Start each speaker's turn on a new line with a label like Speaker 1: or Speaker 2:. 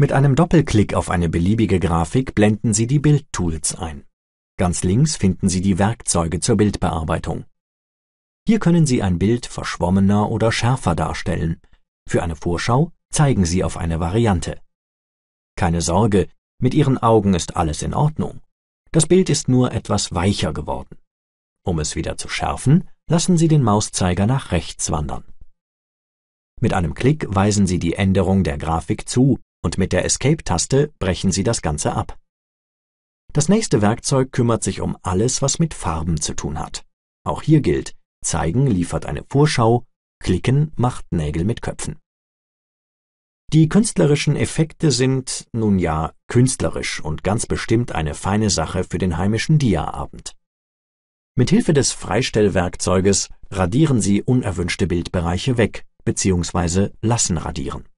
Speaker 1: Mit einem Doppelklick auf eine beliebige Grafik blenden Sie die Bildtools ein. Ganz links finden Sie die Werkzeuge zur Bildbearbeitung. Hier können Sie ein Bild verschwommener oder schärfer darstellen. Für eine Vorschau zeigen Sie auf eine Variante. Keine Sorge, mit Ihren Augen ist alles in Ordnung. Das Bild ist nur etwas weicher geworden. Um es wieder zu schärfen, lassen Sie den Mauszeiger nach rechts wandern. Mit einem Klick weisen Sie die Änderung der Grafik zu und mit der Escape-Taste brechen Sie das Ganze ab. Das nächste Werkzeug kümmert sich um alles, was mit Farben zu tun hat. Auch hier gilt, Zeigen liefert eine Vorschau, Klicken macht Nägel mit Köpfen. Die künstlerischen Effekte sind, nun ja, künstlerisch und ganz bestimmt eine feine Sache für den heimischen Dia-Abend. Mithilfe des Freistellwerkzeuges radieren Sie unerwünschte Bildbereiche weg bzw. lassen radieren.